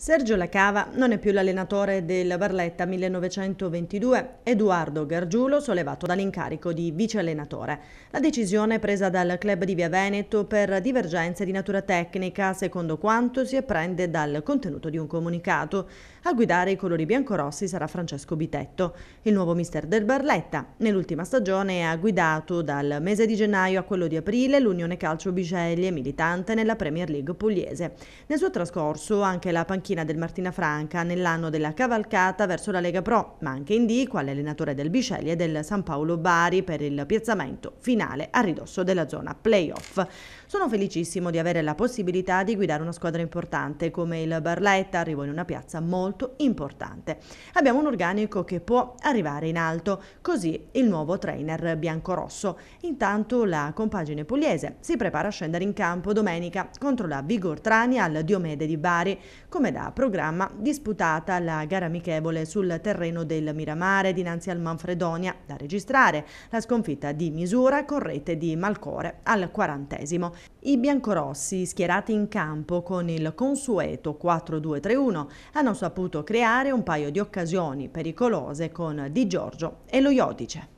Sergio Lacava non è più l'allenatore del Barletta 1922, Edoardo Gargiulo sollevato dall'incarico di vice allenatore. La decisione è presa dal club di Via Veneto per divergenze di natura tecnica, secondo quanto si apprende dal contenuto di un comunicato. A guidare i colori biancorossi sarà Francesco Bitetto, il nuovo mister del Barletta. Nell'ultima stagione ha guidato dal mese di gennaio a quello di aprile l'Unione Calcio Bicelli militante nella Premier League pugliese. Nel suo trascorso anche la panchina panchina del Martina Franca nell'anno della cavalcata verso la Lega Pro, ma anche in D quale allenatore del Bicelli e del San Paolo Bari per il piazzamento finale a ridosso della zona playoff. Sono felicissimo di avere la possibilità di guidare una squadra importante come il Barletta, arrivo in una piazza molto importante. Abbiamo un organico che può arrivare in alto, così il nuovo trainer biancorosso. Intanto la compagine pugliese si prepara a scendere in campo domenica contro la Vigor Trani al Diomede di Bari, come da da programma disputata la gara amichevole sul terreno del Miramare dinanzi al Manfredonia, da registrare la sconfitta di misura con rete di Malcore al quarantesimo. I biancorossi, schierati in campo con il consueto 4-2-3-1, hanno saputo creare un paio di occasioni pericolose con Di Giorgio e lo Iodice.